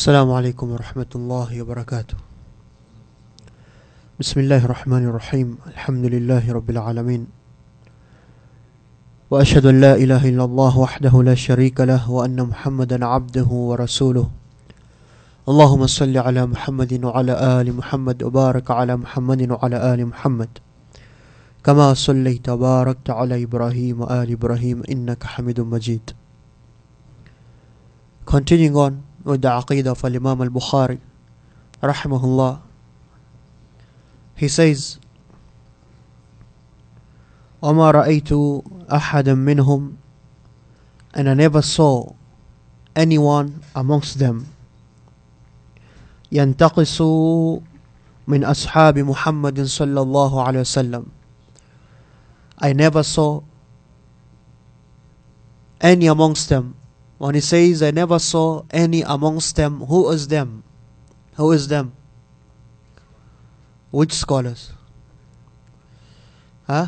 السلام عليكم ورحمة الله وبركاته بسم الله الرحمن الرحيم الحمد لله رب العالمين وأشهد أن لا إله إلا الله وحده لا شريك له وأن محمدا عبده ورسوله اللهم صل على محمد وعلى آل محمد وبارك على محمد وعلى آل محمد كما صليت وباركت على إبراهيم وآل إبراهيم إنك حميد مجيد Continuing on ودع عقيدة of البخاري رحمه الله he says وما رأيت أحدا منهم and I never saw anyone amongst them ينتقص من أصحاب محمد صلى الله عليه وسلم I never saw any amongst them When he says, I never saw any amongst them, who is them? Who is them? Which scholars? Huh?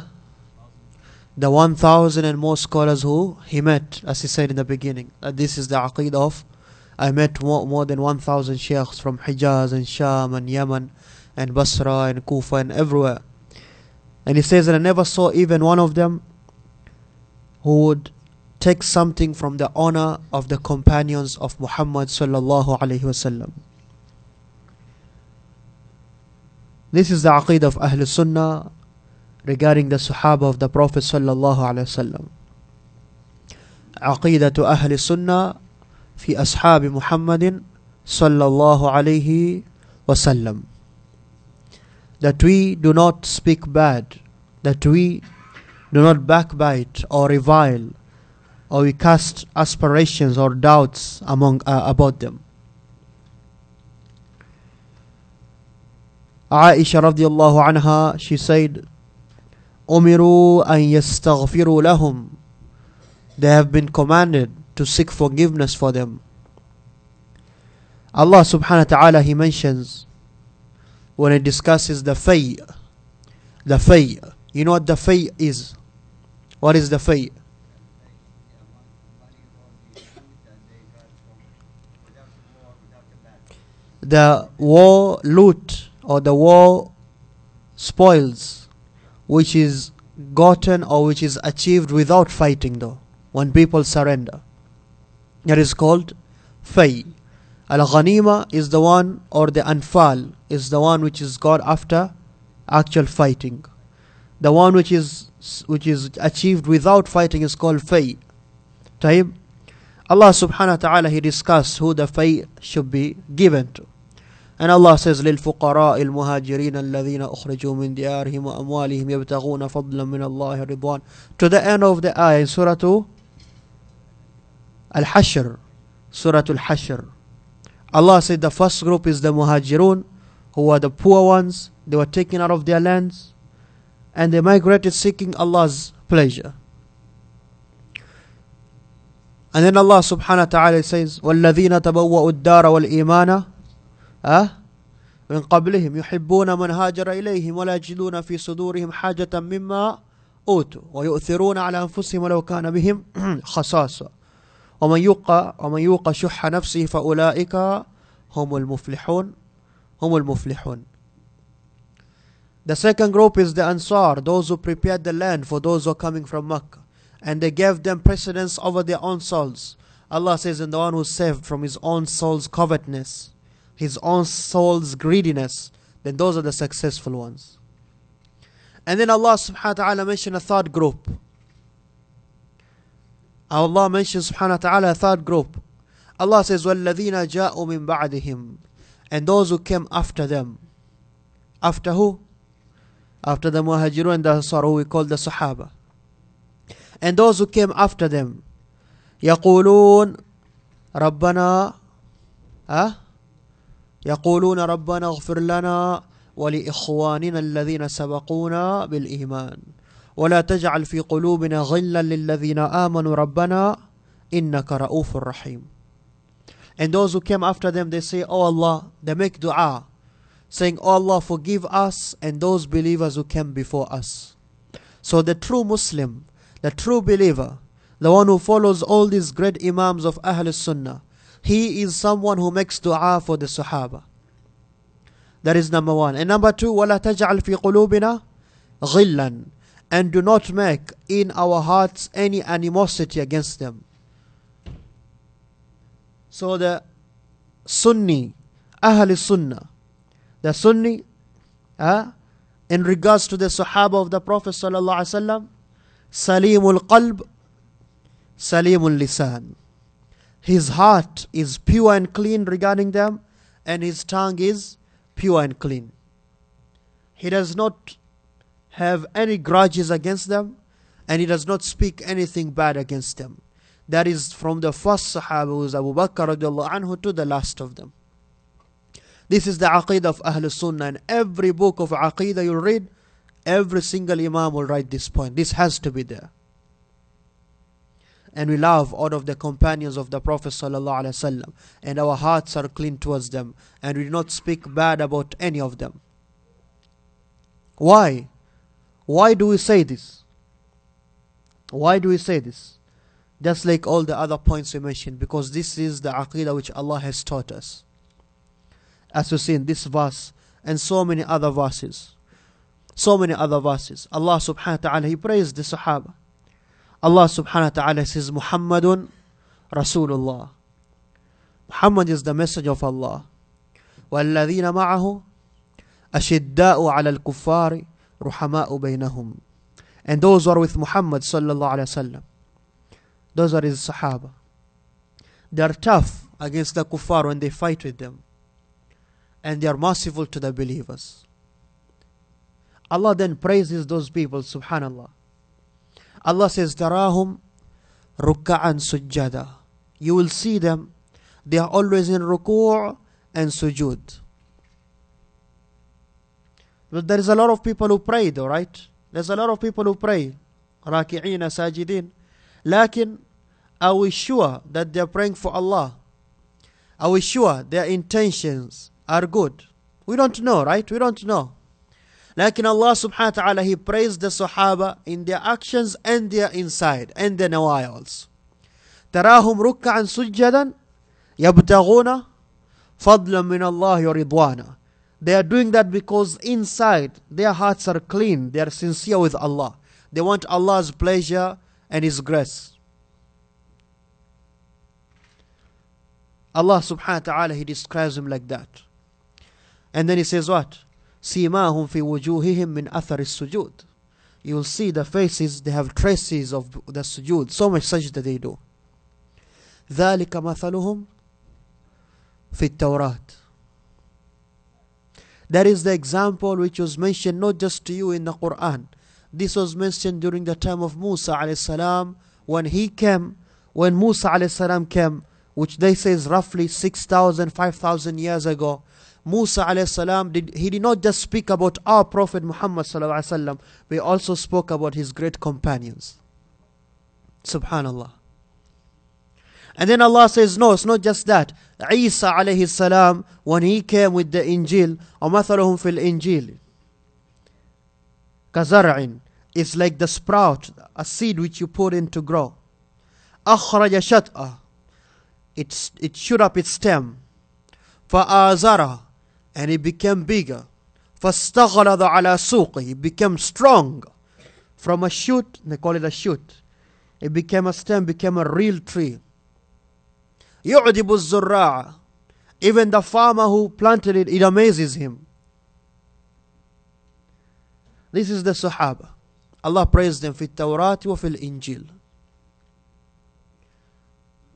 The 1,000 and more scholars who he met, as he said in the beginning. That uh, this is the aqid of I met more, more than 1,000 sheikhs from Hijaz and Sham and Yemen and Basra and Kufa and everywhere. And he says that I never saw even one of them who would take something from the honor of the companions of Muhammad sallallahu alaihi wasallam. This is the aqid of Ahl Sunnah regarding the Sahaba of the Prophet sallallahu alaihi wasallam. عقيدة أهل السنة في أصحاب محمد صلى الله عليه وسلم that we do not speak bad that we do not backbite or revile or we cast aspirations or doubts among uh, about them. Aisha radiallahu anha, she said, "Umiru an yastaghfiru lahum." They have been commanded to seek forgiveness for them. Allah subhanahu wa ta'ala, He mentions when He discusses the fay. The fay. You know what the fay is? What is the fay? the war loot or the war spoils which is gotten or which is achieved without fighting though when people surrender that is called fay al-ghanima is the one or the anfal is the one which is got after actual fighting the one which is which is achieved without fighting is called fay time allah subhanahu wa ta'ala he discussed who the fay should be given to And Allah says للفقراء المهاجرين الذين أخرجوا من ديارهم وأموالهم يبتغون فضلا من الله رضوان To the end of the ayah in Surah Al-Hashr Surah Al-Hashr Allah said the first group is the muhajirun who are the poor ones they were taken out of their lands and they migrated seeking Allah's pleasure And then Allah subhanahu wa ta'ala says وَالَّذِينَ تَبَوَّأُوا الدَّارَ وَالْإِيمَانَ أه؟ من قبلهم يحبون من هاجر إليهم ولا يجدون في صدورهم حاجة مما أوتوا ويؤثرون على أنفسهم ولو كان بهم خصاصة ومن يوقى, ومن يوقى شح نفسه فأولئك هم المفلحون هم المفلحون The second group is the Ansar, those who prepared the land for those who are coming from Mecca. And they gave them precedence over their own souls. Allah says, and the one who saved from his own soul's covetousness. his own soul's greediness, then those are the successful ones. And then Allah subhanahu wa ta'ala mentioned a third group. Allah mentions subhanahu wa ta'ala a third group. Allah says, وَالَّذِينَ جَاءُوا مِن بَعْدِهِمْ And those who came after them. After who? After the Muhajirun and the Ansar, who we call the Sahaba. And those who came after them. يَقُولُونَ رَبَّنَا يقولون ربنا اغفر لنا ولإخواننا الذين سبقونا بالإيمان ولا تجعل في قلوبنا غلا للذين آمنوا ربنا إنك رؤوف رحيم And those who came after them, they say, Oh Allah, they make dua, saying, Oh Allah, forgive us and those believers who came before us. So the true Muslim, the true believer, the one who follows all these great Imams of Ahl Sunnah, He is someone who makes dua for the Sahaba. That is number one. And number two, وَلَا تَجْعَلْ فِي قُلُوبِنَا غِلًّا And do not make in our hearts any animosity against them. So the Sunni, Ahl Sunnah, the Sunni, uh, in regards to the Sahaba of the Prophet sallallahu alaihi wasallam, سليم القلب, سليم اللسان. His heart is pure and clean regarding them, and his tongue is pure and clean. He does not have any grudges against them, and he does not speak anything bad against them. That is from the first Sahaba who is Abu Bakr anhu, to the last of them. This is the Aqidah of Ahl Sunnah, and every book of Aqidah you read, every single Imam will write this point. This has to be there and we love all of the companions of the Prophet ﷺ, and our hearts are clean towards them, and we do not speak bad about any of them. Why? Why do we say this? Why do we say this? Just like all the other points we mentioned, because this is the aqidah which Allah has taught us. As we see in this verse and so many other verses. So many other verses. Allah subhanahu wa ta'ala, He praised the Sahaba. Allah subhanahu wa ta'ala says, Muhammadun Rasulullah. Muhammad is the message of Allah. وَالَّذِينَ مَعَهُ أَشِدَّاءُ عَلَى الْكُفَّارِ رُحَمَاءُ بَيْنَهُم And those who are with Muhammad sallallahu alayhi wa sallam. Those are his sahaba. They are tough against the kuffar when they fight with them. And they are merciful to the believers. Allah then praises those people, subhanallah. Allah says, Tarahum rukka'an sujjada. You will see them. They are always in ruku' and sujud. But there is a lot of people who pray though, right? There's a lot of people who pray. Raki'ina, sajidin. Lakin, are we sure that they are praying for Allah? Are we sure their intentions are good? We don't know, right? We don't know. Lakin Allah subhanahu wa ta'ala, He praised the Sahaba in their actions and their inside and their nawails. تراهم ركعا سجدا يبتغون فضلا من الله ورضوانا They are doing that because inside their hearts are clean, they are sincere with Allah. They want Allah's pleasure and His grace. Allah subhanahu wa ta'ala, He describes him like that. And then He says what? سيماهم في وجوههم من أثر السجود you will see the faces they have traces of the sujood so much sajda they do ذلك مثلهم في التوراة That is the example which was mentioned not just to you in the Quran. This was mentioned during the time of Musa alayhi when he came, when Musa alayhi came, which they say is roughly 6,000, 5,000 years ago. Musa alayhi did, he did not just speak about our Prophet Muhammad sallallahu alayhi but he also spoke about his great companions. Subhanallah. And then Allah says, no, it's not just that. Isa alayhi salam, when he came with the Injil, وَمَثَلُهُمْ fil Injil. kazara'in It's like the sprout, a seed which you put in to grow. أَخْرَجَ شَتْأَ It, it shoot up its stem. Faazara and he became bigger. فَاسْتَغْلَظَ عَلَى سُوقِ He became strong. From a shoot, they call it a shoot. It became a stem, became a real tree. يُعْجِبُ الزُّرَّاعَ Even the farmer who planted it, it amazes him. This is the Sahaba. Allah praised them في التوراة وفي الإنجيل.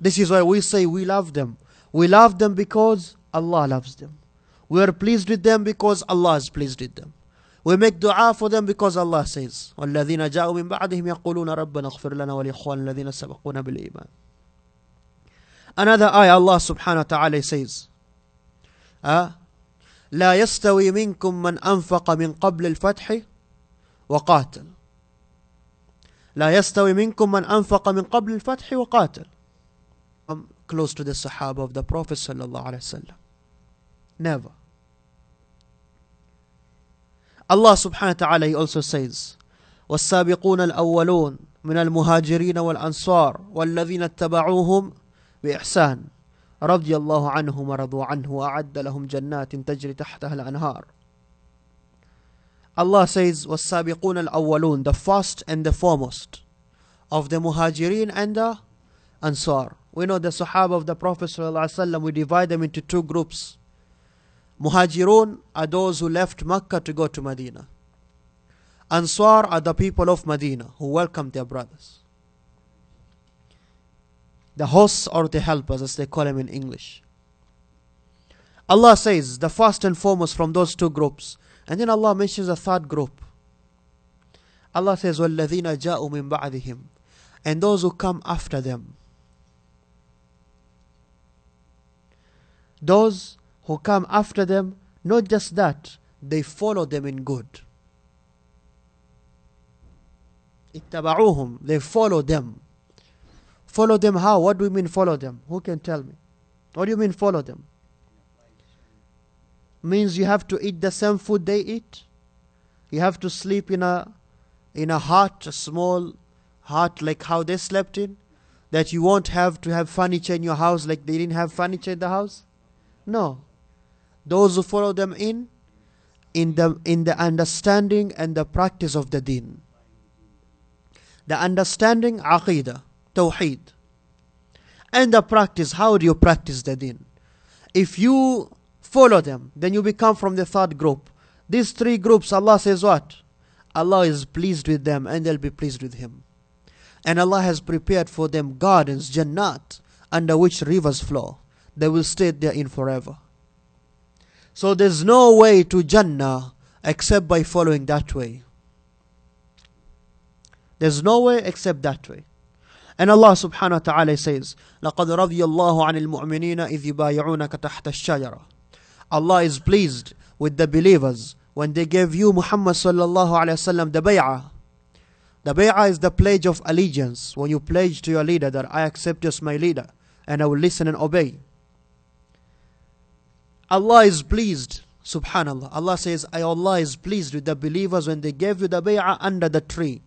This is why we say we love them. We love them because Allah loves them. We are pleased with them because Allah is pleased with them. We make dua for them because Allah says, وَالَّذِينَ جَاءُوا مِن بَعْدِهِمْ يَقُولُونَ رَبَّنَا اغْفِرْ لَنَا وَلِإِخْوَانِ الَّذِينَ سَبَقُونَ بِالْإِيمَانِ Another ayah Allah subhanahu wa ta'ala says, uh, لا يستوي منكم من أنفق من قبل الفتح وقاتل لا يستوي منكم من أنفق من قبل الفتح وقاتل close to the Sahaba of the Prophet sallallahu alaihi wasallam. Never. Allah subhanahu wa ta'ala he also says, والسابقون الأولون من المهاجرين والأنصار والذين اتبعوهم بإحسان رضي الله عنهم ورضوا عنه وأعد لهم جنات تجري تحتها الأنهار Allah says والسابقون الأولون the first and the foremost of the muhajirin and the ansar we know the sahaba of the prophet we divide them into two groups Muhajirun are those who left Mecca to go to Medina. Ansar are the people of Medina who welcomed their brothers. The hosts or the helpers, as they call them in English. Allah says the first and foremost from those two groups. And then Allah mentions a third group. Allah says, وَالَّذِينَ جَاءُوا مِن بَعْدِهِمْ And those who come after them. Those who come after them, not just that, they follow them in good. they follow them follow them how what do you mean follow them who can tell me what do you mean follow them means you have to eat the same food they eat you have to sleep in a in a hut a small hut like how they slept in that you won't have to have furniture in your house like they didn't have furniture in the house no those who follow them in in the in the understanding and the practice of the deen the understanding aqidah tawheed and the practice how do you practice the deen if you follow them then you become from the third group these three groups allah says what allah is pleased with them and they'll be pleased with him and allah has prepared for them gardens jannat under which rivers flow they will stay therein forever so there's no way to Jannah except by following that way. There's no way except that way. And Allah subhanahu wa ta'ala says, لَقَدْ رَضِيَ اللَّهُ عَنِ الْمُؤْمِنِينَ إِذْ يُبَايِعُونَكَ تَحْتَ الشَّجَرَةِ Allah is pleased with the believers when they gave you Muhammad sallallahu alayhi wasallam the bay'ah. The bay'ah is the pledge of allegiance when you pledge to your leader that I accept as my leader and I will listen and obey. Allah is pleased. Subhanallah. Allah says, Allah is pleased with the believers when they gave you the bay'ah under the tree.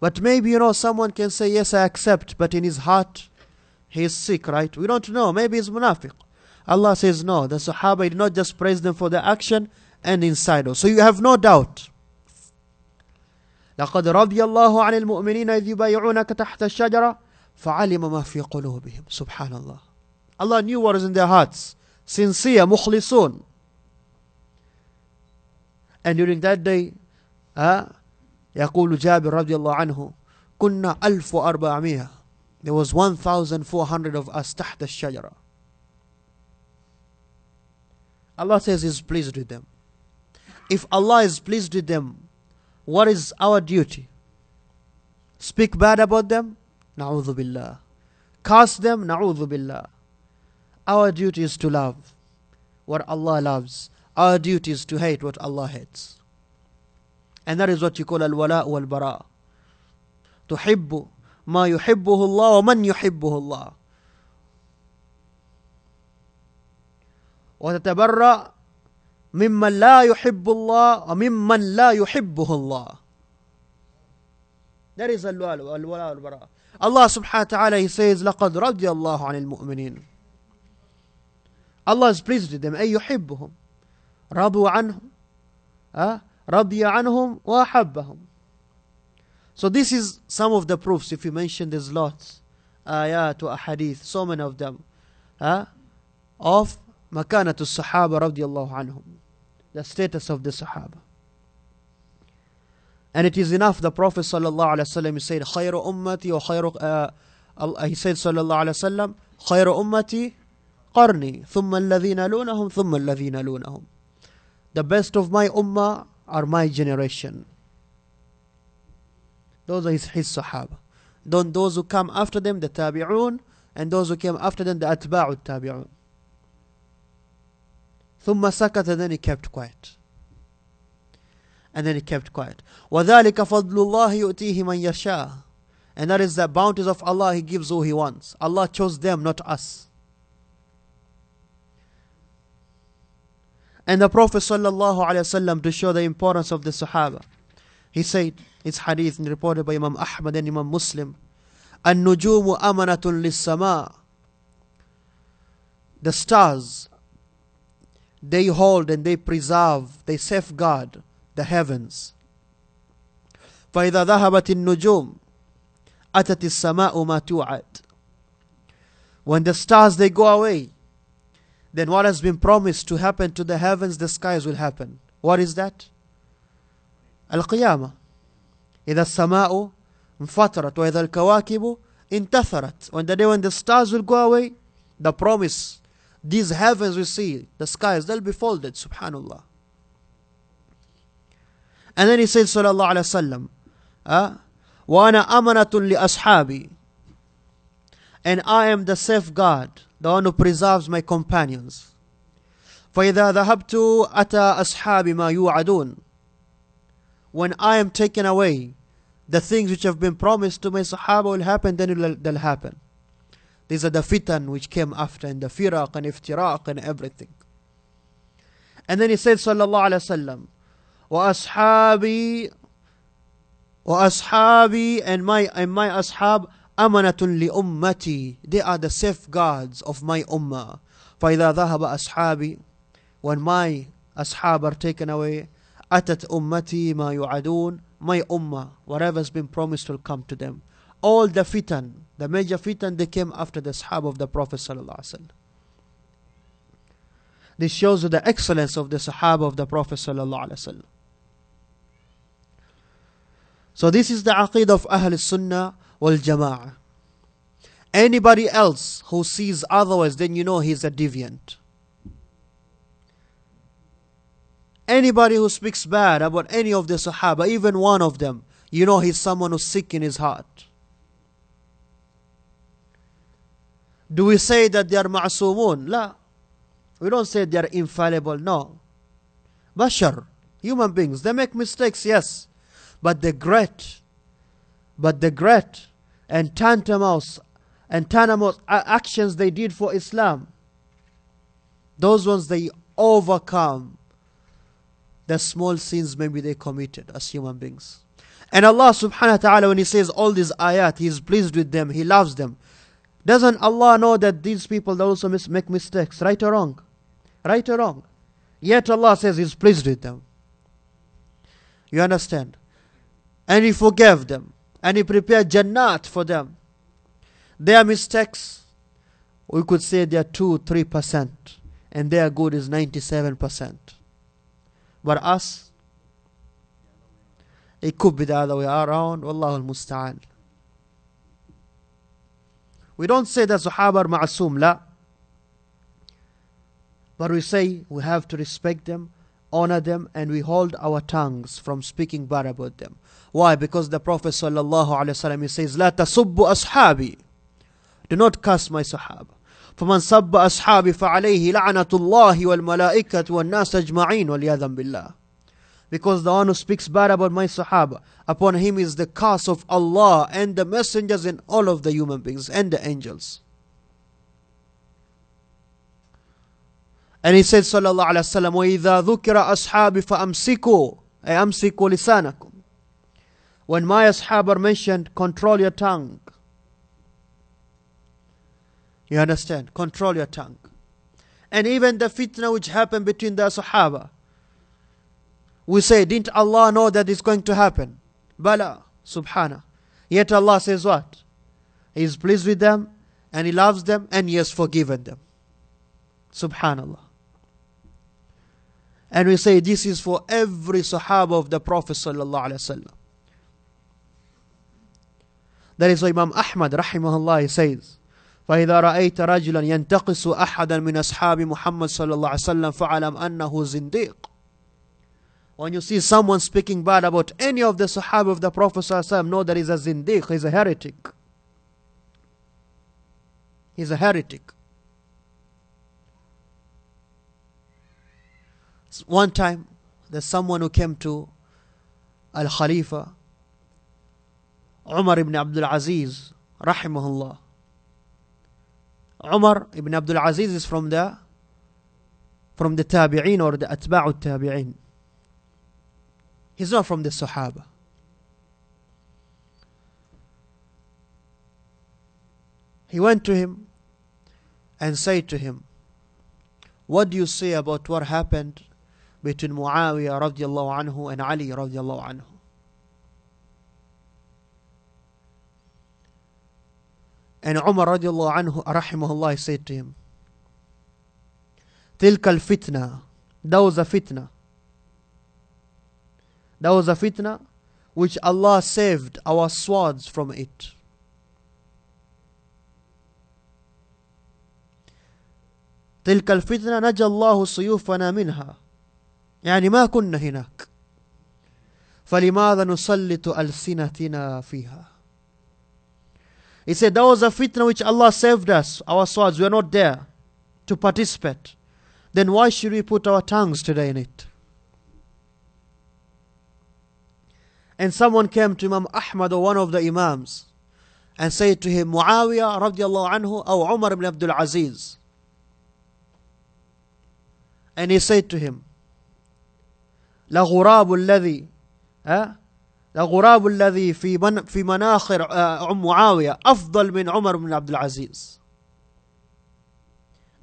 But maybe, you know, someone can say, Yes, I accept, but in his heart, he is sick, right? We don't know. Maybe he's munafiq. Allah says, No, the Sahaba did not just praise them for their action and inside. So you have no doubt. لقد رضي الله عن المؤمنين إذ يبايعونك تحت الشجرة فعلم ما في قلوبهم سبحان الله Allah knew what is in their hearts. Sincere, mukhlisun. And during that day, يقول جابر رضي الله عنه كنا ألف وأربعمائة There was 1,400 of us تحت الشجرة. Allah says He is pleased with them. If Allah is pleased with them, what is our duty? Speak bad about them? نعوذ بالله. Curse them? نعوذ بالله. Our duty is to love what Allah loves. Our duty is to hate what Allah hates. And that is what you call al-wala wal-bara. تحب ما يحبه الله ومن يحبه Wa وتتبرأ ممن لا يحب الله وممن لا يحبه الله. That is al-wala wal-bara. Allah subhanahu wa ta'ala he says لقد رضي الله عن المؤمنين. Allah is pleased with them أي يحبهم رضوا عنهم uh, رضي عنهم وأحبهم So this is some of the proofs if you mention there's lots ayat or ahadith so many of them uh, of مكانة الصحابة رضي الله عنهم the status of the Sahaba and it is enough the Prophet صلى الله عليه وسلم said خير أمتي وخير uh, he said صلى الله عليه وسلم خير أمتي قرني ثم الذين لونهم ثم الذين لونهم the best of my ummah are my generation those are his, his sahaba then those who come after them the tabi'un and those who came after them the atba'u tabi'un ثم سكت and then he kept quiet and then he kept quiet وذلك فضل الله يؤتيه من يشاء and that is the bounties of Allah he gives who he wants Allah chose them not us And the Prophet ﷺ to show the importance of the Sahaba, he said, it's hadith reported by Imam Ahmad and Imam Muslim, النجوم أمنة للسماء The stars, they hold and they preserve, they safeguard the heavens. فإذا ذهبت النجوم أتت السماء ما توعد When the stars they go away, then what has been promised to happen to the heavens, the skies will happen. What is that? Al Qiyamah. إذا السماء انفطرت وإذا الكواكب انتثرت. On the day when the stars will go away, the promise, these heavens we see, the skies, they'll be folded, subhanAllah. And then he says, Sallallahu Alaihi Wasallam, وَأَنَا أَمَنَةٌ لِأَصْحَابِي And I am the safeguard the one who preserves my companions. فإذا ذهبت أتى أصحابي ما يوعدون When I am taken away, the things which have been promised to my Sahaba will happen, then will, they'll happen. These are the fitan which came after, and the firaq and iftiraq and everything. And then he said, Sallallahu alayhi Wasallam, wa وَأَصْحَابِي and my, and my ashab أمنة لأمتي they are the safeguards of my ummah فإذا ذهب أصحابي when my ashab are taken away أتت أمتي ما يعدون my ummah whatever's been promised will come to them all the fitan the major fitan they came after the ashab of the Prophet sallallahu alaihi wasallam this shows the excellence of the Sahaba of the Prophet So this is the Aqid of Ahl Sunnah wal jama'ah. Anybody else who sees otherwise, then you know he's a deviant. Anybody who speaks bad about any of the Sahaba, even one of them, you know he's someone who's sick in his heart. Do we say that they are ma'sumun? La. We don't say they are infallible, no. Bashar, human beings, they make mistakes, yes. But the great, but the great and Tantamous, and Tantamous actions they did for Islam. Those ones they overcome the small sins maybe they committed as human beings. And Allah subhanahu wa ta'ala, when He says all these ayat, He is pleased with them, He loves them. Doesn't Allah know that these people they also mis- make mistakes, right or wrong? Right or wrong? Yet Allah says He's pleased with them. You understand? And He forgave them and He prepared Jannat for them. Their mistakes, we could say they are 2 3%, and their good is 97%. But us, it could be the other way around. Wallahu musta'an. We don't say that Sahaba are ma'asum, la. But we say we have to respect them honor them and we hold our tongues from speaking bad about them. Why? Because the Prophet ﷺ he says, La tasubbu ashabi. Do not curse my sahaba. فمن سب أصحابي فعليه لعنة الله والملائكة والناس أجمعين والعياذ بالله because the one who speaks bad about my Sahaba, upon him is the curse of Allah and the messengers and all of the human beings and the angels. And he said, Sallallahu Alaihi Wasallam, وَإِذَا ذُكِرَ أَصْحَابِ فَأَمْسِكُوا أَمْسِكُوا لِسَانَكُمْ When my ashab are mentioned, control your tongue. You understand? Control your tongue. And even the fitna which happened between the Sahaba, we say, didn't Allah know that it's going to happen? Bala, subhana. Yet Allah says what? He is pleased with them and He loves them and He has forgiven them. Subhanallah. And we say this is for every Sahaba of the Prophet sallallahu alaihi wasallam. That is why Imam Ahmad rahimahullah says, فإذا رأيت رجلا ينتقص أحدا من أصحاب محمد صلى الله عليه وسلم فعلم أنه زنديق When you see someone speaking bad about any of the Sahaba of the Prophet صلى الله عليه وسلم, know that he's a zindiq, he's a heretic. He's a heretic. One time, there's someone who came to Al Khalifa, Umar ibn Abdul Aziz, rahimahullah. Umar ibn Abdul Aziz is from the from the Tabi'in or the Atba'u Tabi'in. He's not from the Sahaba. He went to him and said to him, What do you say about what happened between Muawiyah رضي الله and Ali علي رضي And Umar ان عمر رضي said to him, الله سيتم fitna that was a fitna. That was a fitna which Allah saved our swords from it. تلك الفتنة نجى الله سيوفنا منها يعني ما كنا هناك فلماذا نسلط ألسنتنا فيها He said that was a fitna which Allah saved us our swords were not there to participate then why should we put our tongues today in it And someone came to Imam Ahmad or one of the Imams and said to him, Muawiyah radiallahu anhu or Umar ibn Abdul Aziz. And he said to him, لغراب الذي ها لغراب الذي في من في مناخر آه، عم معاوية أفضل من عمر بن عبد العزيز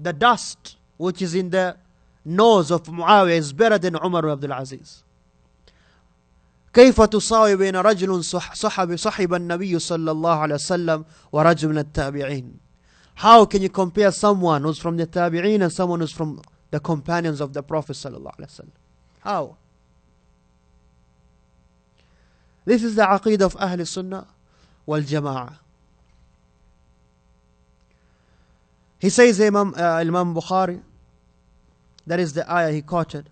the dust which is in the nose of Muawiyah is better than عمر بن عبد العزيز كيف تصاوي بين رجل صحب صحب النبي صلى الله عليه وسلم ورجل من التابعين how can you compare someone who's from the tabi'een and someone who's from the companions of the prophet صلى الله عليه وسلم how This is the aqidah of Ahl Sunnah wal Jama'ah. He says, Imam, uh, Imam Bukhari, that is the ayah he quoted.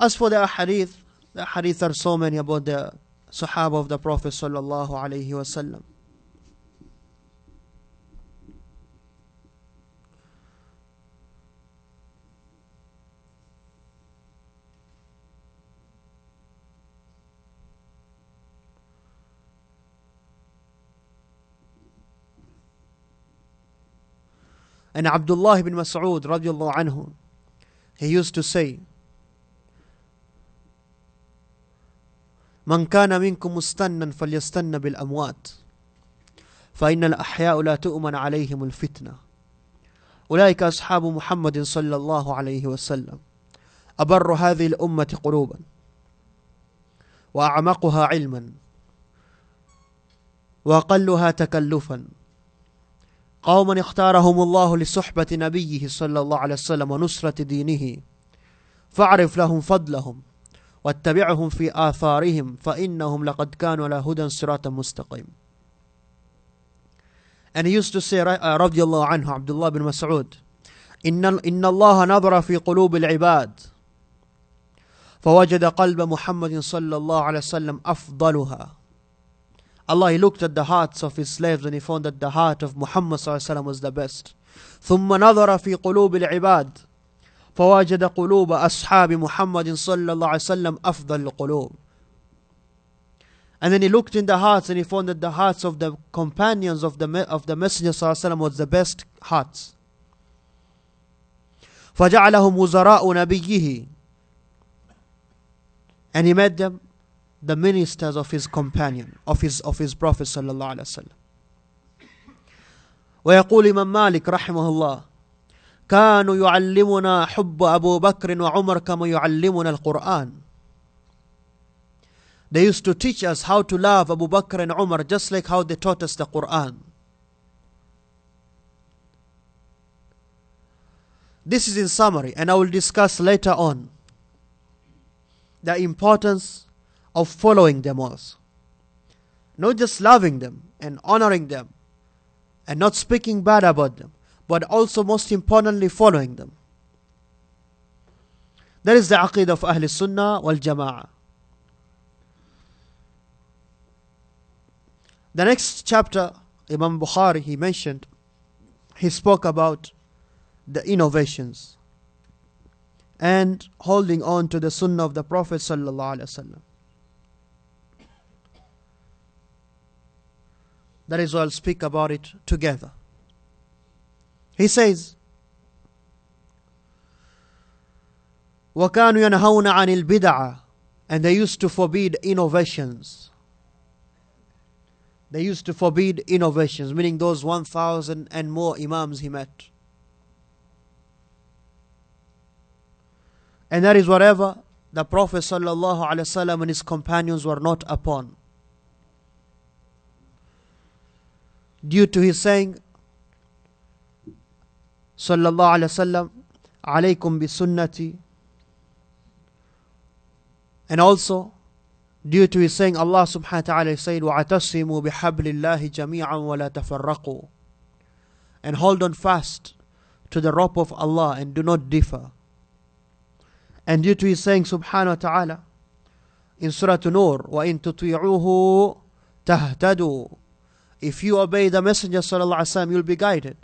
As for the hadith, the hadith are so many about the Sahaba of the Prophet sallallahu alaihi wasallam. And Abdullah ibn Mas'ud radiallahu anhu, he used to say, من كان منكم مستنا فليستن بالأموات فإن الأحياء لا تؤمن عليهم الفتنة أولئك أصحاب محمد صلى الله عليه وسلم أبر هذه الأمة قلوبا وأعمقها علما وأقلها تكلفا قوما اختارهم الله لصحبة نبيه صلى الله عليه وسلم ونصرة دينه فاعرف لهم فضلهم واتبعهم في آثارهم فإنهم لقد كانوا على هدى صراط مستقيم And he used to say آه، رضي الله عنه عبد الله بن مسعود إن, إن الله نظر في قلوب العباد فوجد قلب محمد صلى الله عليه وسلم أفضلها Allah he looked at the hearts of his slaves and he found that the heart of Muhammad was the best. ثم نظر في قلوب العباد فوجد قلوب أصحاب محمد صلى الله عليه وسلم أفضل القلوب. And then he looked in the hearts and he found that the hearts of the companions of the, of the Messenger صلى الله عليه وسلم, was the best hearts. فجعلهم وزراء نبيه. And he made them the ministers of his companion, of his, of his Prophet sallallahu الله عليه ويقول إمام مالك رحمه الله كانوا يعلمنا حب أبو بكر وعمر كما يعلمنا القرآن They used to teach us how to love Abu Bakr and Umar just like how they taught us the Quran. This is in summary, and I will discuss later on the importance of following them also. Not just loving them and honoring them and not speaking bad about them, but also most importantly following them. That is the aqid of Ahl Sunnah wal Jama'ah. The next chapter, Imam Bukhari, he mentioned, he spoke about the innovations and holding on to the sunnah of the Prophet sallallahu alaihi wasallam. That is why I'll speak about it together. He says, وَكَانُوا يَنْهَوْنَ عَنِ الْبِدَعَةِ And they used to forbid innovations. They used to forbid innovations, meaning those 1,000 and more Imams he met. And that is whatever the Prophet ﷺ and his companions were not upon. due to his saying, Sallallahu Alaihi Wasallam, Alaykum bi sunnati. And also, due to his saying, Allah subhanahu wa ta'ala is saying, وَعَتَصِمُوا بِحَبْلِ اللَّهِ wa la تَفَرَّقُوا And hold on fast to the rope of Allah and do not differ. And due to his saying, subhanahu wa ta'ala, in Surah An-Nur, وَإِن تُطِيعُوهُ if you obey the Messenger وسلم, you'll be guided.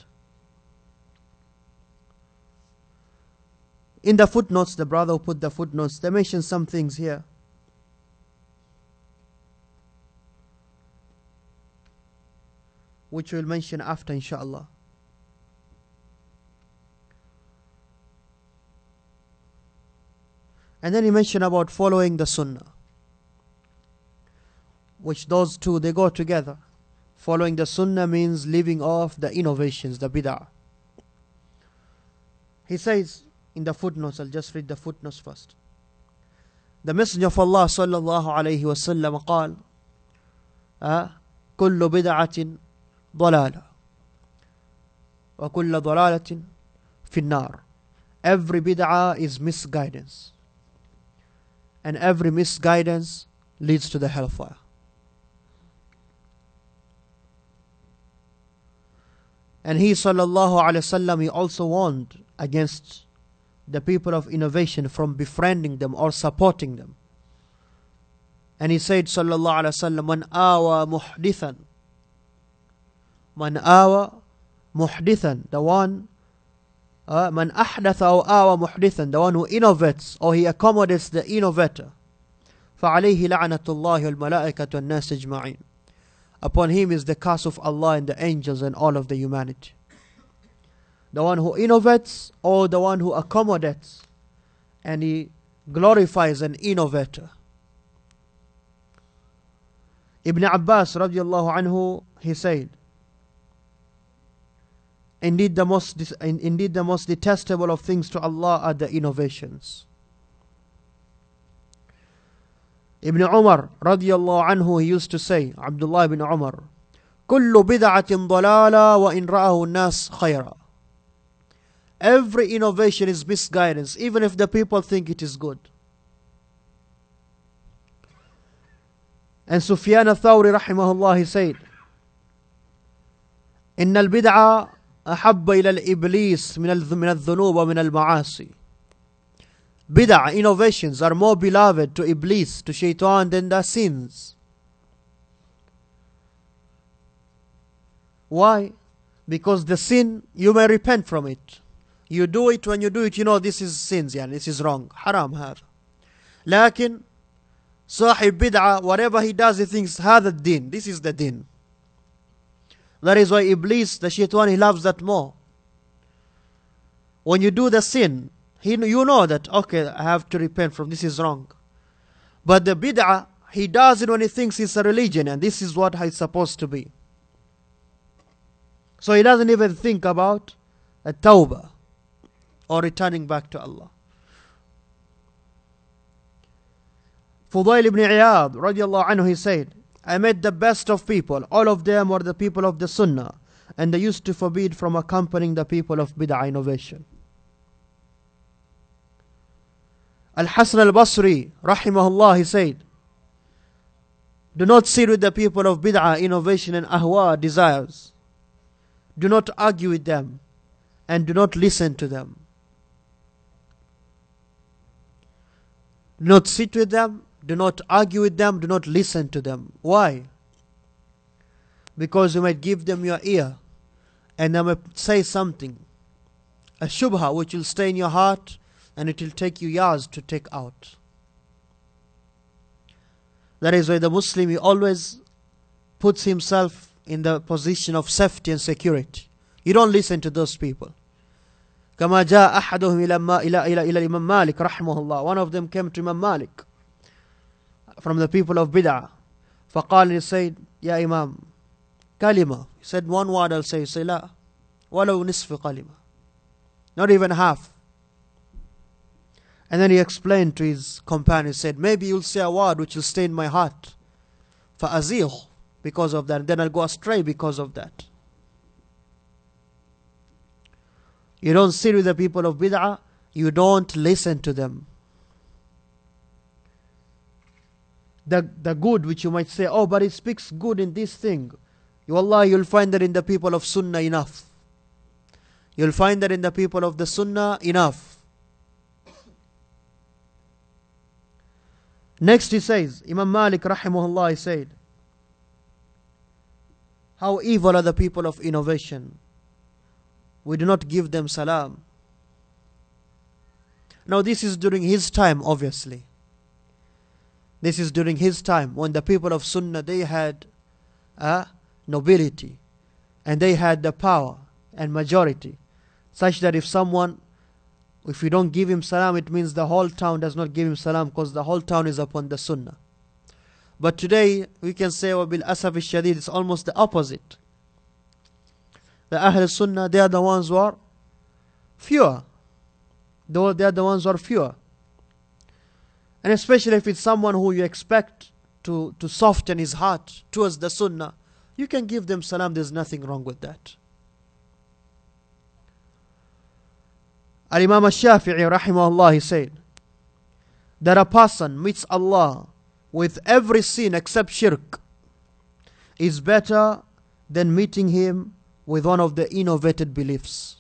In the footnotes, the brother who put the footnotes, they mention some things here. Which we'll mention after, inshallah. And then he mentioned about following the Sunnah, which those two they go together. Following the Sunnah means leaving off the innovations, the bid'ah. He says in the footnotes, I'll just read the footnotes first. The Messenger of Allah sallallahu alayhi wa sallam قال كل بدعة ضلالة وكل ضلالة في النار Every bid'ah is misguidance and every misguidance leads to the hellfire. And he sallallahu alaihi wasallam he also warned against the people of innovation from befriending them or supporting them. And he said sallallahu alaihi wasallam man awa muhdithan man awa muhdithan the one uh, man ahdatha aw awa muhdithan the one who innovates or he accommodates the innovator فعليه لعنة الله والملائكة والناس أجمعين Upon him is the curse of Allah and the angels and all of the humanity. The one who innovates or the one who accommodates and he glorifies an innovator. Ibn Abbas radiallahu anhu he said Indeed the most indeed the most detestable of things to Allah are the innovations Ibn Umar radiallahu anhu, he used to say, Abdullah ibn Umar, كل بدعة ضلالة وإن رآه الناس خيرا. Every innovation is misguidance, even if the people think it is good. And Sufyan al-Thawri rahimahullah, he said, إن البدعة أحب إلى الإبليس من الذنوب ومن المعاصي bid'ah, innovations are more beloved to Iblis, to Shaitan than the sins. Why? Because the sin, you may repent from it. You do it when you do it, you know this is sins, yeah, this is wrong. Haram هذا. لكن صاحب bid'ah, whatever he does, he thinks هذا الدين, this is the din. That is why Iblis, the shaitan, he loves that more. When you do the sin, he, you know that, okay, I have to repent from this is wrong. But the bid'ah, he does it when he thinks it's a religion and this is what it's supposed to be. So he doesn't even think about a tawbah or returning back to Allah. Fudail ibn Iyad radiallahu anhu, he said, I met the best of people. All of them were the people of the Sunnah, and they used to forbid from accompanying the people of bid'ah innovation. Al Hasan al Basri, rahimahullah, he said, Do not sit with the people of bid'ah, innovation, and ahwa, desires. Do not argue with them, and do not listen to them. Do not sit with them, do not argue with them, do not listen to them. Why? Because you might give them your ear, and they might say something, a shubha, which will stay in your heart and it will take you years to take out. That is why the Muslim he always puts himself in the position of safety and security. You don't listen to those people. كما جاء أحدهم إلى إلى إلى إلى الإمام مالك رحمه الله. One of them came to Imam Malik from the people of Bid'ah. فقال he said يا إمام كلمة. He said one word I'll say. He said لا ولو نصف كلمة. Not even half. And then he explained to his companion, he said, Maybe you'll say a word which will stay in my heart. for azil, because of that. And then I'll go astray because of that. You don't sit with the people of bid'ah, you don't listen to them. The, the good which you might say, oh, but it speaks good in this thing. You, Allah, you'll find that in the people of Sunnah enough. You'll find that in the people of the Sunnah enough. Next he says, Imam Malik rahimahullah said, How evil are the people of innovation. We do not give them salam. Now this is during his time obviously. This is during his time when the people of Sunnah they had uh, nobility and they had the power and majority such that if someone if you don't give him salam, it means the whole town does not give him salam because the whole town is upon the sunnah. But today we can say Wabil Asaf Shadid it's almost the opposite. The Ahl Sunnah, they are the ones who are fewer. They are the ones who are fewer. And especially if it's someone who you expect to, to soften his heart towards the Sunnah, you can give them salam, there's nothing wrong with that. Al Imam Shafi'i rahimahullah he said that a person meets Allah with every sin except shirk is better than meeting him with one of the innovated beliefs.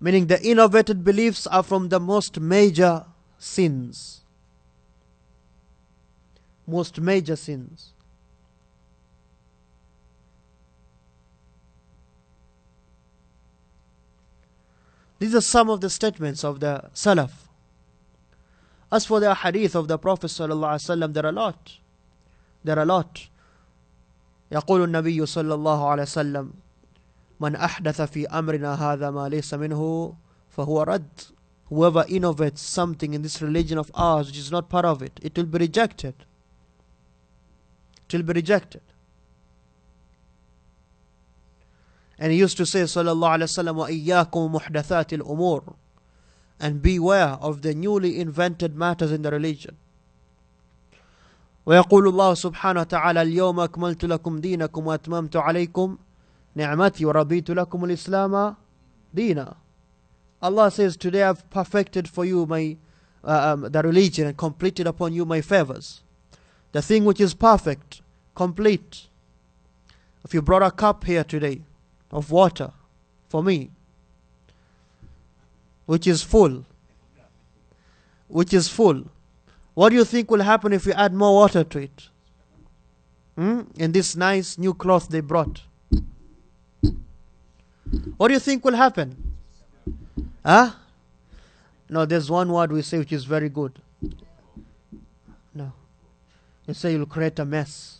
Meaning the innovated beliefs are from the most major sins. Most major sins. These are some of the statements of the Salaf. As for the hadith of the Prophet وسلم, there are a lot. There are a lot. يقول النبي صلى الله عليه وسلم من أحدث في أمرنا هذا ما ليس منه فهو رد Whoever innovates something in this religion of ours which is not part of it, it will be rejected. It will be rejected. And he used to say, Sallallahu Alaihi Wasallam, wa iyyakum muhdathatil umur. And beware of the newly invented matters in the religion. ويقول الله سبحانه وتعالى اليوم أكملت لكم دينكم وأتممت عليكم نعمتي ورضيت لكم الإسلام دينا Allah says today I've perfected for you my uh, um, the religion and completed upon you my favors the thing which is perfect complete if you brought a cup here today of water for me, which is full. Which is full. What do you think will happen if you add more water to it? Hmm? In this nice new cloth they brought. What do you think will happen? Huh? No, there's one word we say which is very good. No. You say you'll create a mess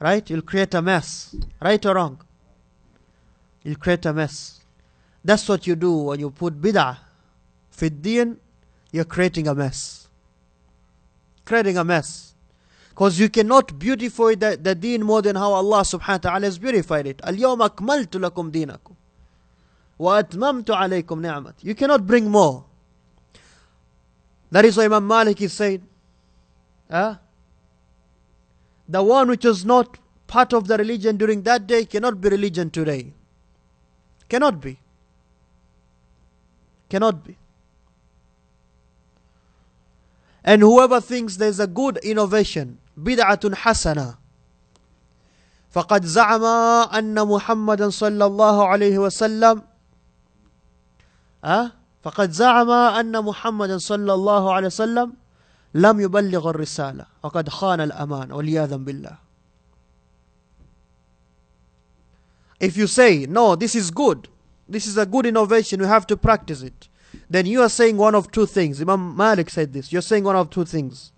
right? You'll create a mess, right or wrong? You'll create a mess. That's what you do when you put bid'ah. Fiddin, you're creating a mess. Creating a mess. Because you cannot beautify the, the deen more than how Allah subhanahu wa ta'ala has beautified it. Al-yawma akmaltu lakum deenakum. Wa atmamtu alaykum You cannot bring more. That is why Imam Malik is saying, huh? The one which was not part of the religion during that day cannot be religion today. Cannot be. Cannot be. And whoever thinks there's a good innovation, bid'atun hasana, فقد زعم أن محمدا صلى الله عليه وسلم أه؟ فقد زعم أن محمدا صلى الله عليه وسلم لم يبلغ الرسالة وقد خان الأمان بالله If you say, no, this is good, this is a good innovation, we have to practice it, then you are saying one of two things. Imam Malik said this, you're saying one of two things.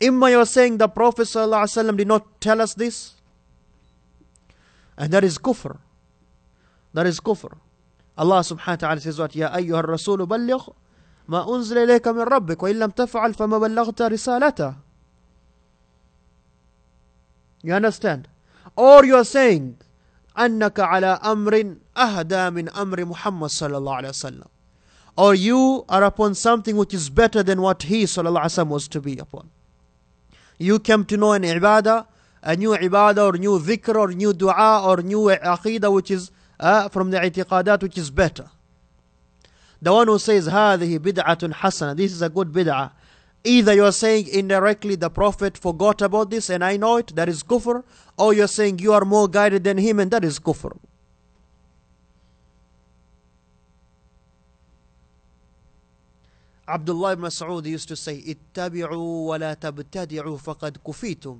Imma you're saying the Prophet ﷺ did not tell us this, and that is kufr. That is kufr. Allah subhanahu wa ta'ala says what? Ya ayyuhar rasulu balligh ما أنزل إليك من ربك وإن لم تفعل فما بلغت رسالته You understand? Or you are saying أنك على أمر أهدى من أمر محمد صلى الله عليه وسلم Or you are upon something which is better than what he صلى الله عليه وسلم was to be upon You came to know an ibadah a new ibadah or new dhikr or new dua or new aqidah which is uh, from the itiqadat which is better The one who says, هذه bid'atun hasana, this is a good bid'ah. Either you're saying indirectly the Prophet forgot about this and I know it, that is kufr, or you're saying you are more guided than him and that is kufr. Abdullah ibn Mas'ud used to say, Ittabi'u wa la tabtadi'u faqad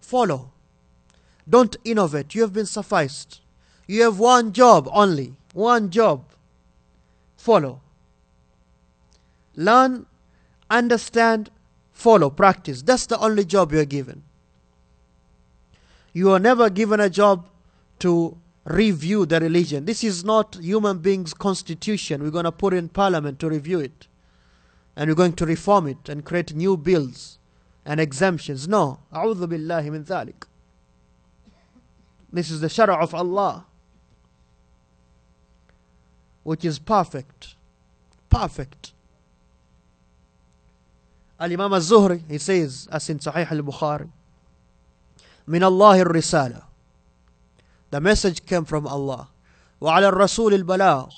Follow. Don't innovate. You have been sufficed. You have one job only. One job follow. Learn, understand, follow, practice. That's the only job you're given. You are never given a job to review the religion. This is not human beings' constitution. We're going to put in parliament to review it. And we're going to reform it and create new bills and exemptions. No. This is the shara of Allah which is perfect. Perfect. Al Imam al Zuhri, he says, as in Sahih al Bukhari, Min Allah Risala. The message came from Allah. Wa ala Rasul al balaq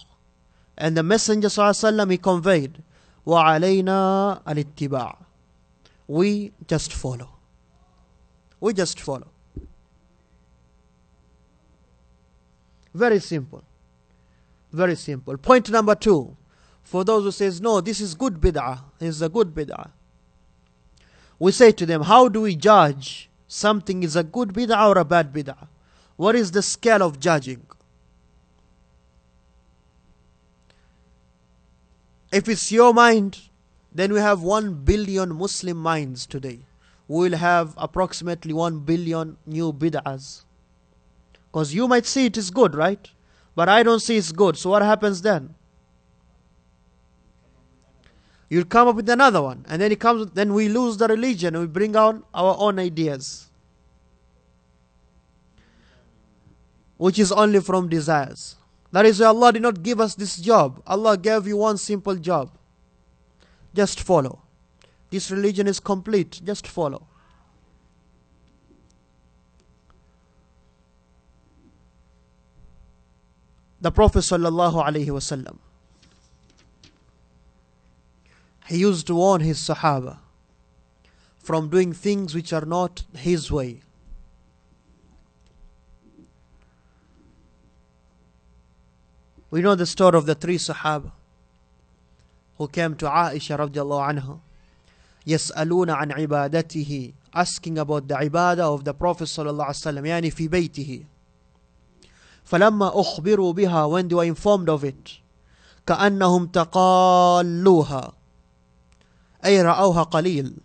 And the Messenger وسلم, he conveyed, Wa alayna al ittiba. We just follow. We just follow. Very simple. Very simple. Point number two. For those who says, no, this is good bid'ah, is a good bid'ah. We say to them, how do we judge something is a good bid'ah or a bad bid'ah? What is the scale of judging? If it's your mind, then we have 1 billion Muslim minds today. We will have approximately 1 billion new bid'ahs. Because you might see it is good, right? but I don't see it's good. So what happens then? You'll come up with another one, and then it comes. Then we lose the religion. and we bring out our own ideas, which is only from desires. That is why Allah did not give us this job. Allah gave you one simple job. Just follow. This religion is complete. Just follow. the Prophet sallallahu alaihi wasallam. He used to warn his Sahaba from doing things which are not his way. We know the story of the three Sahaba who came to Aisha radiallahu anha, يسألون عن عبادته, asking about the ibadah of the Prophet sallallahu alaihi wasallam, يعني في بيته. فَلَمَّا أُخْبِرُوا بِهَا When they were informed of it. كَأَنَّهُمْ تَقَالُّوهَا أي رأوها قليل.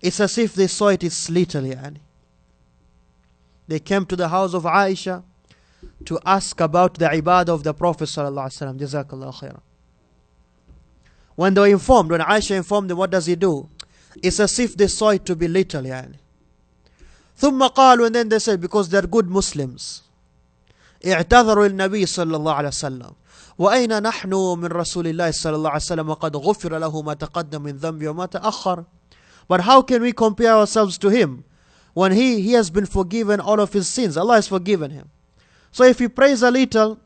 It's as if they saw it is little يعني. They came to the house of Aisha to ask about the ibadah of the Prophet sallallahu alaihi wasallam. Jazakallah When they were informed, when Aisha informed them, what does he do? It's as if they saw it to be little. يعني. ثم قالوا and then they said because they're good Muslims. اعتذروا للنبي صلى الله عليه وسلم وأين نحن من رسول الله صلى الله عليه وسلم وقد غفر له ما تقدم من ذنب وما تأخر But how can we compare ourselves to him when he, he has been forgiven all of his sins? Allah has forgiven him. So if he prays a little,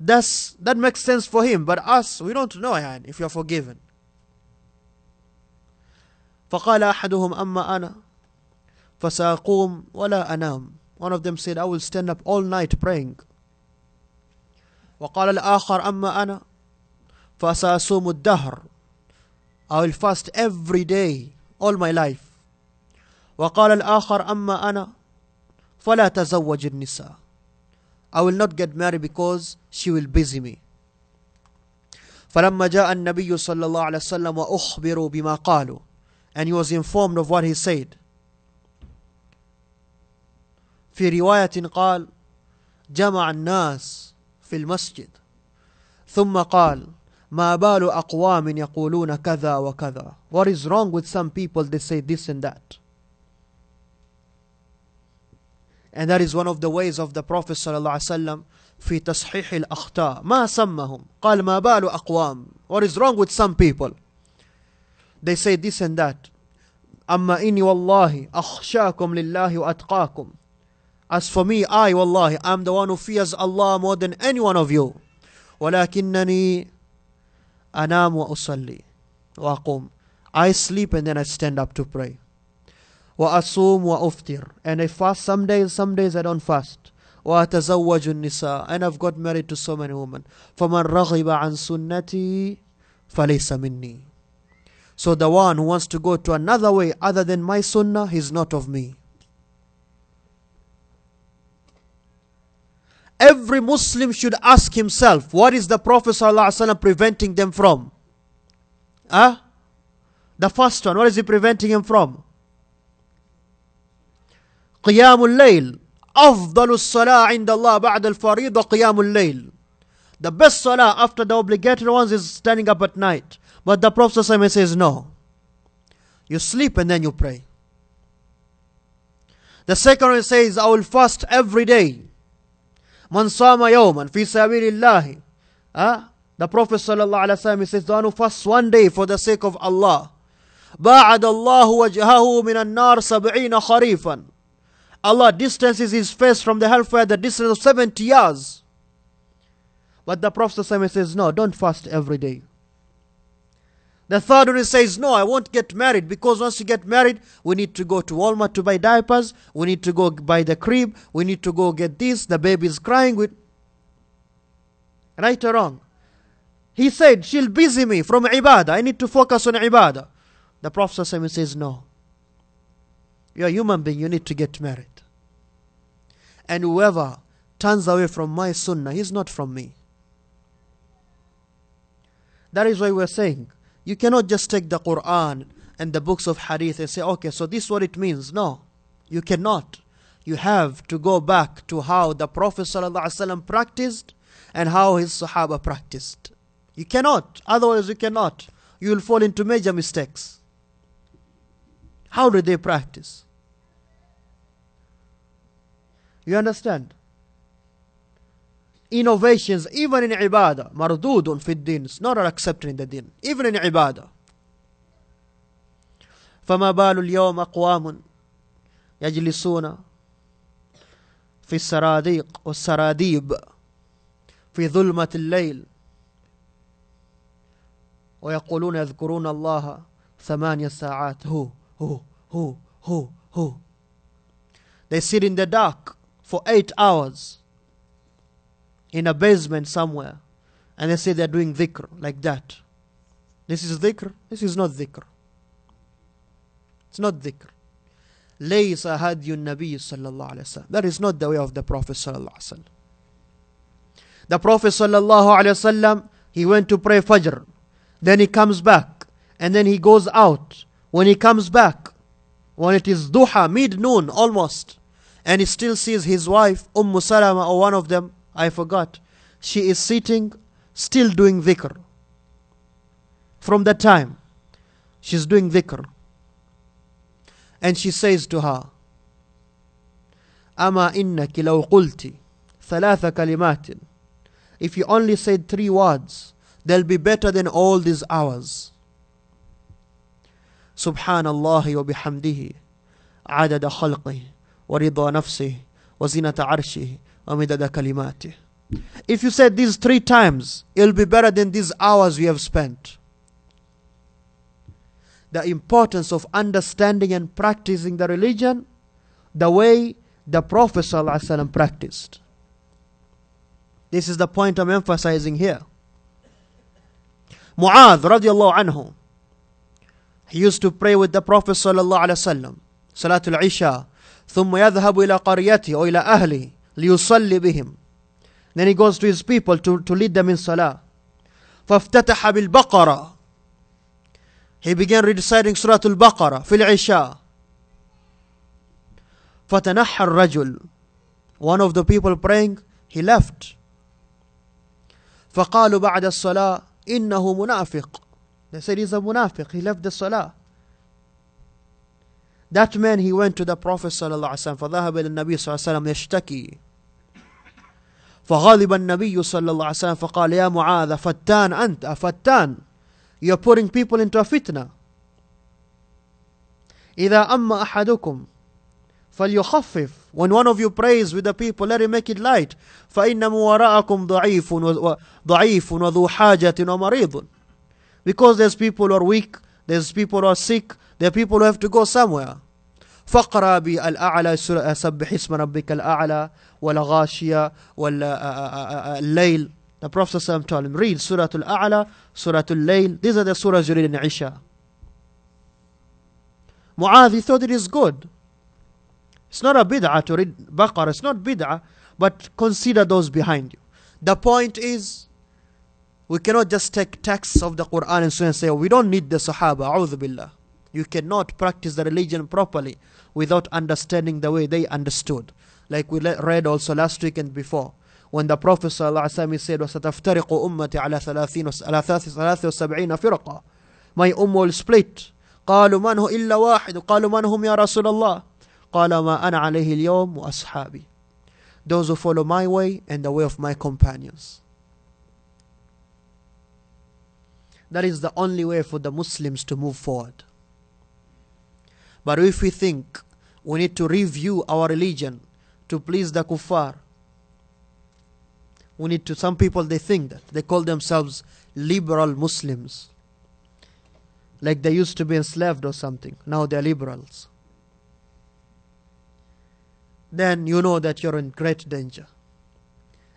that's, that makes sense for him. But us, we don't know if you're forgiven. فقال أحدهم أما أنا فسأقوم ولا أنام One of them said, I will stand up all night praying. وقال الآخر أما أنا فسأصوم الدهر I will fast every day all my life وقال الآخر أما أنا فلا تزوج النساء I will not get married because she will busy me فلما جاء النبي صلى الله عليه وسلم وأخبروا بما قالوا and he was informed of what he said في رواية قال جمع الناس في المسجد ثم قال ما بال أقوام يقولون كذا وكذا What is wrong with some people they say this and that And that is one of the ways of the Prophet صلى الله عليه وسلم في تصحيح الأخطاء ما سمهم قال ما بال أقوام What is wrong with some people They say this and that أما إني والله أخشاكم لله وأتقاكم As for me, I, wallahi, I'm the one who fears Allah more than any one of you. ولكنني أنام وأصلي وأقوم I sleep and then I stand up to pray. وأصوم وأفطر and I fast some days, some days I don't fast. وأتزوج النساء and I've got married to so many women. فمن رغب عن سنتي فليس مني. So the one who wants to go to another way other than my sunnah, he's not of me. every Muslim should ask himself, what is the Prophet ﷺ preventing them from? Huh? The first one, what is he preventing him from? Qiyamul Layl. أفضل الصلاة عند الله بعد الفريضة قيام الليل. The best salah after the obligatory ones is standing up at night. But the Prophet ﷺ says no. You sleep and then you pray. The second one says, I will fast every day. Man sama yawman fi sabilillahi. Huh? Ah, the Prophet sallallahu alaihi wasallam says, "Don't fast one day for the sake of Allah." بعد الله وجهه من النار سبعين خريفا Allah distances his face from the hellfire the distance of 70 years. But the Prophet says, No, don't fast every day. The third one says, No, I won't get married because once you get married, we need to go to Walmart to buy diapers, we need to go buy the crib, we need to go get this, the baby's crying. With... Right or wrong? He said, She'll busy me from ibadah, I need to focus on ibadah. The Prophet says, No. You're a human being, you need to get married. And whoever turns away from my sunnah, he's not from me. That is why we're saying, you cannot just take the Quran and the books of Hadith and say, okay, so this is what it means. No, you cannot. You have to go back to how the Prophet ﷺ practiced and how his Sahaba practiced. You cannot, otherwise, you cannot. You will fall into major mistakes. How did they practice? You understand? innovations even in ibadah mardudun fi din it's not accepted in the din even in ibadah فما بال اليوم أقوام يجلسون في السراديق والسراديب في ظلمة الليل ويقولون يذكرون الله ثمانية ساعات هو هو هو هو هو They sit in the dark for eight hours in a basement somewhere and they say they're doing dhikr like that. This is dhikr, this is not dhikr. It's not dhikr. Laysa hadyun Nabi sallallahu alayhi wa That is not the way of the Prophet sallallahu alayhi wa The Prophet sallallahu alayhi wa he went to pray Fajr. Then he comes back and then he goes out. When he comes back, when it is duha, mid noon almost, and he still sees his wife, Umm Salama or one of them, I forgot. She is sitting, still doing dhikr. From that time, she's doing dhikr. And she says to her, أما إنك لو قلت ثلاث كلمات If you only said three words, they'll be better than all these hours. سبحان الله وبحمده عدد خلقه ورضا نفسه وزنة عرشه ومدد If you say these three times, it'll be better than these hours we have spent. The importance of understanding and practicing the religion the way the Prophet ﷺ practiced. This is the point I'm emphasizing here. Mu'adh radiallahu anhu, he used to pray with the Prophet sallallahu alaihi wasallam, salatul isha, ثم يذهب إلى قريته أو إلى أهله ليصلي بهم Then he goes to his people to, to lead them in salah. فافتتح بالبقرة He began reciting Surah Al-Baqarah في العشاء. فتنحى الرجل One of the people praying, he left. فقالوا بعد الصلاة إنه منافق. They said he's a munafiq. He left the salah. That man, he went to the Prophet ﷺ فذهب إلى النبي صلى الله عليه وسلم يشتكي فغضب النبي صلى الله عليه وسلم فقال يا معاذ فتان أنت أفتان You're putting people into a fitna إذا أما أحدكم فليخفف When one of you prays with the people, let him make it light. فإن وراءكم ضعيف ضعيف وذو حاجة ومريض Because there's people who are weak, there's people who are sick, there are people who have to go somewhere. فقرأ بالأعلى سورة سبح اسم ربك الأعلى والغاشية والليل The Prophet ﷺ told him, read Surah Al-A'la, Surah Al-Layl. These are the surahs you read in Isha. Mu'adh, he thought it is good. It's not a bid'ah to read Baqarah. It's not bid'ah, but consider those behind you. The point is, we cannot just take texts of the Quran and Sunnah and say, oh, we don't need the Sahaba, a'udhu billah. You cannot practice the religion properly without understanding the way they understood. Like we read also last week and before. When the Prophet ﷺ said, وَسَتَفْتَرِقُ أُمَّتِ عَلَى ثَلَاثِ وَسَبْعِينَ فِرَقًا My ummah will split. قالوا من هو إلا واحد قالوا من هم يا رسول الله قال ما أنا عليه اليوم وأصحابي Those who follow my way and the way of my companions. That is the only way for the Muslims to move forward. But if we think we need to review our religion to please the kuffar, we need to, some people they think that. They call themselves liberal Muslims. Like they used to be enslaved or something. Now they're liberals. Then you know that you're in great danger.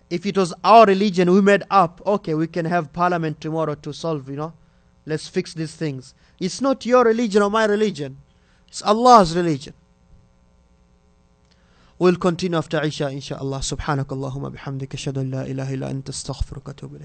If it was our religion we made up, okay, we can have parliament tomorrow to solve, you know, let's fix these things. It's not your religion or my religion. It's Allah's religion. We'll continue after Isha, inshaAllah. Subhanakallahumma bihamdika. Shadu la ilaha illa anta astaghfiruka wa